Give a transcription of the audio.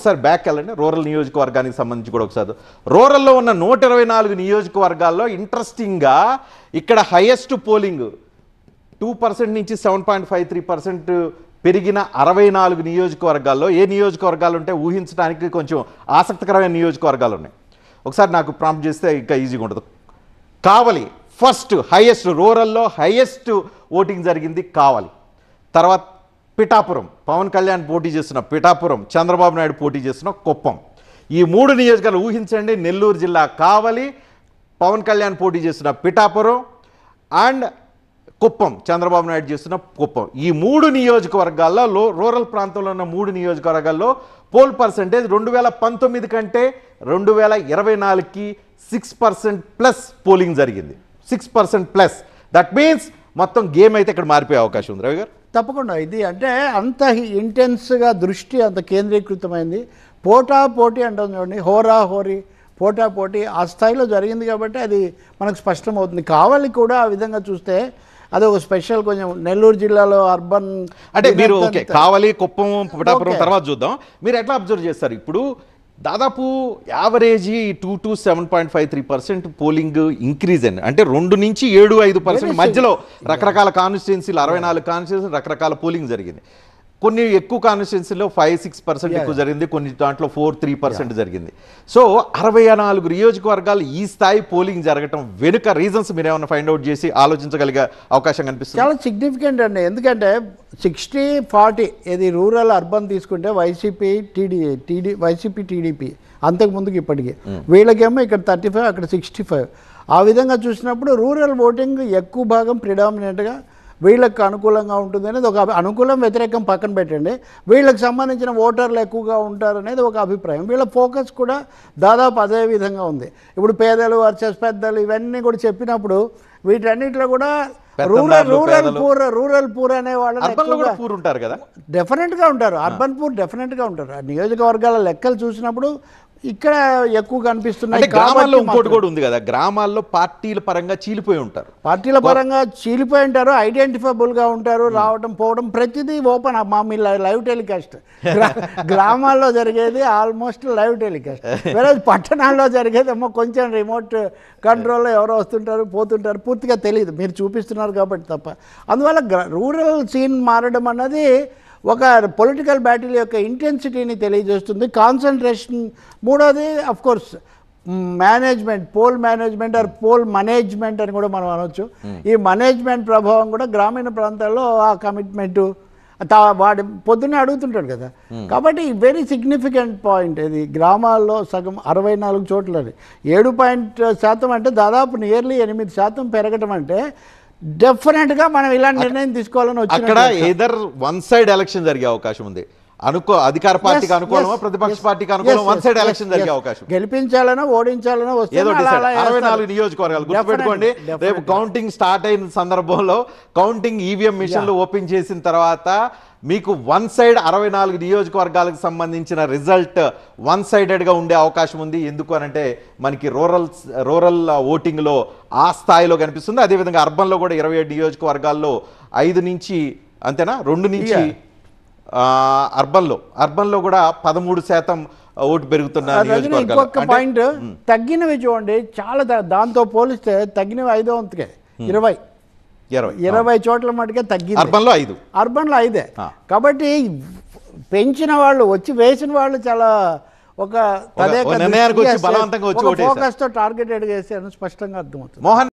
ఒకసారి బ్యాక్ వెళ్ళండి రూరల్ నియోజకవర్గానికి సంబంధించి కూడా ఒకసారి రూరల్లో ఉన్న నూట ఇరవై నాలుగు నియోజకవర్గాల్లో ఇంట్రెస్టింగ్గా ఇక్కడ హైయెస్ట్ పోలింగ్ టూ పర్సెంట్ నుంచి seven point five three percent పెరిగిన అరవై నాలుగు నియోజకవర్గాల్లో ఏ నియోజకవర్గాలు ఉంటే ఊహించడానికి కొంచెం ఆసక్తికరమైన నియోజకవర్గాలు ఉన్నాయి ఒకసారి నాకు ప్రాంప్ట్ చేస్తే ఇంకా ఈజీగా ఉండదు కావలి ఫస్ట్ హైయెస్ట్ రూరల్లో హైయెస్ట్ ఓటింగ్ జరిగింది కావాలి తర్వాత పిఠాపురం పవన్ కళ్యాణ్ పోటీ చేసిన పిఠాపురం చంద్రబాబు నాయుడు పోటీ చేసిన కుప్పం ఈ మూడు నియోజకాలు ఊహించండి నెల్లూరు జిల్లా కావలి పవన్ కళ్యాణ్ పోటీ చేస్తున్న పిఠాపురం అండ్ కుప్పం చంద్రబాబు నాయుడు చేసిన కుప్పం ఈ మూడు నియోజకవర్గాల్లో రూరల్ ప్రాంతంలో ఉన్న మూడు నియోజకవర్గాల్లో పోల్ పర్సంటేజ్ రెండు వేల పంతొమ్మిది కంటే రెండు వేల ఇరవై నాలుగుకి సిక్స్ పర్సెంట్ ప్లస్ పోలింగ్ జరిగింది six percent plus that means మొత్తం గేమ్ అయితే ఇక్కడ మారిపోయే అవకాశం ఉంది రవి గారు తప్పకుండా ఇది అంటే అంత ఇంటెన్స్గా దృష్టి అంత కేంద్రీకృతమైంది పోటా పోటీ అంటుంది చూడండి హోరా హోరీ పోటా పోటీ ఆ స్థాయిలో జరిగింది కాబట్టి అది మనకు స్పష్టమవుతుంది కావాలి కూడా ఆ విధంగా చూస్తే అది ఒక స్పెషల్ కొంచెం నెల్లూరు జిల్లాలో అర్బన్ అంటే మీరు ఓకే కావలి కుప్పం పిఠాపురం తర్వాత చూద్దాం మీరు ఎట్లా అబ్జర్వ్ చేస్తారు ఇప్పుడు దాదాపు average two to seven point five three percent polling increase అండి అంటే రెండు నుంచి ఏడు ఐదు పర్సెంట్ మధ్యలో రకరకాల కాన్స్టిట్యున్సీలు అరవై నాలుగు కాన్స్టిట్యున్సీ రకరకాల పోలింగ్ జరిగింది కొన్ని ఎక్కువ కాన్స్టిట్యున్సీలో ఫైవ్ సిక్స్ పర్సెంట్ ఎక్కువ జరిగింది కొన్ని దాంట్లో ఫోర్ త్రీ పర్సెంట్ జరిగింది సో అరవై నాలుగు నియోజకవర్గాలు ఈ స్థాయి పోలింగ్ జరగటం వెనుక రీజన్స్ మీరు ఏమైనా ఫైండ్ అవుట్ చేసి ఆలోచించగలిగే అవకాశం కనిపిస్తుంది చాలా సిగ్నిఫికెంట్ అండి ఎందుకంటే సిక్స్టీ ఫార్టీ ఇది రూరల్ అర్బన్ తీసుకుంటే YCP TD TD YCP TDP అంతకుముందుకు ఇప్పటికీ వీళ్ళకేమో ఇక్కడ థర్టీ ఫైవ్ అక్కడ సిక్స్టీ ఫైవ్ ఆ విధంగా చూసినప్పుడు రూరల్ ఓటింగ్ ఎక్కువ భాగం ప్రిడామినెంట్గా వీళ్ళకి అనుకూలంగా ఉంటుంది అనేది ఒక అనుకూలం వ్యతిరేకం పక్కన పెట్టండి వీళ్ళకి సంబంధించిన ఓటర్లు ఎక్కువగా ఉంటారనేది ఒక అభిప్రాయం వీళ్ళ ఫోకస్ కూడా దాదాపు అదే విధంగా ఉంది ఇప్పుడు పేదలు వర్సెస్ పెద్దలు ఇవన్నీ కూడా చెప్పినప్పుడు వీటన్నిటిలో కూడా rural rural poor rural poor అనే వాళ్ళు పూర్ ఉంటారు కదా డెఫినెట్ గా ఉంటారు అర్బన్ పూర్ గా ఉంటారు నియోజకవర్గాల లెక్కలు చూసినప్పుడు ఇక్కడ ఎక్కువ కనిపిస్తున్నాయి గ్రామాల్లో ఇంకోటి కూడా ఉంది కదా గ్రామాల్లో పార్టీల పరంగా చీలిపోయి ఉంటారు పార్టీల పరంగా చీలిపోయి ఉంటారు ఐడెంటిఫైబుల్గా ఉంటారు hmm. రావడం పోవడం ప్రతిదీ ఓపెన్ మా మీ లైవ్ టెలికాస్ట్ గ్రామాల్లో జరిగేది ఆల్మోస్ట్ లైవ్ టెలికాస్ట్ వేరే పట్టణాల్లో జరిగేదేమో కొంచెం రిమోట్ కంట్రోల్లో ఎవరో వస్తుంటారు పోతుంటారు పూర్తిగా తెలియదు మీరు చూపిస్తున్నారు కాబట్టి తప్ప అందువల్ల రూరల్ సీన్ మారడం అన్నది ఒక పొలిటికల్ బ్యాటిల్ యొక్క ఇంటెన్సిటీని తెలియజేస్తుంది కాన్సన్ట్రేషన్ మూడోది course management poll management or poll management అని కూడా మనం అనొచ్చు hmm. ఈ మేనేజ్మెంట్ ప్రభావం కూడా గ్రామీణ ప్రాంతాల్లో ఆ కమిట్మెంటు వాడి పొద్దున్నే అడుగుతుంటాడు కదా hmm. కాబట్టి వెరీ సిగ్నిఫికెంట్ పాయింట్ ఇది గ్రామాల్లో సగం అరవై నాలుగు చోట్ల ఏడు పాయింట్ శాతం అంటే దాదాపు నియర్లీ ఎనిమిది శాతం పెరగటం అంటే గా మనం ఇలాంటి నిర్ణయం తీసుకోవాలని అక్కడ ఏదర్ వన్ సైడ్ ఎలక్షన్ జరిగే అవకాశం ఉంది అనుకో అధికార పార్టీకి అనుకూలమా ప్రతిపక్ష పార్టీకి అనుకూలం వన్ సైడ్ ఎలక్షన్ జరిగే అవకాశం గెలిపించాలనో ఓడించాలనో ఏదో అరవై నాలుగు నియోజకవర్గాలు గుర్తుపెట్టుకోండి రేపు కౌంటింగ్ స్టార్ట్ అయిన సందర్భంలో కౌంటింగ్ ఈవీఎం మిషన్లు ఓపెన్ చేసిన తర్వాత మీకు వన్ సైడ్ అరవై నాలుగు నియోజకవర్గాలకు సంబంధించిన రిజల్ట్ వన్ సైడెడ్గా ఉండే అవకాశం ఉంది ఎందుకు అనంటే మనకి రూరల్ రూరల్ ఓటింగ్లో ఆ స్థాయిలో కనిపిస్తుంది అదేవిధంగా అర్బన్లో కూడా ఇరవై ఏడు నియోజకవర్గాల్లో ఐదు నుంచి అంతేనా రెండు నుంచి అర్బన్లో అర్బన్లో కూడా పదమూడు శాతం ఓటు పెరుగుతున్న ఇంకొక పాయింట్ తగ్గినవి చూడండి చాలా దాంతో పోలిస్తే తగ్గినవి ఐదో వంతుకే ఇరవై ఇరవై ఇరవై చోట్ల మటుకే అర్బన్ అర్బన్లో ఐదు అర్బన్లో ఐదే కాబట్టి పెంచిన వాళ్ళు వచ్చి వేసిన వాళ్ళు చాలా ఒక తదే తో టార్గెటెడ్ చేశారని స్పష్టంగా అర్థమవుతుంది మోహన్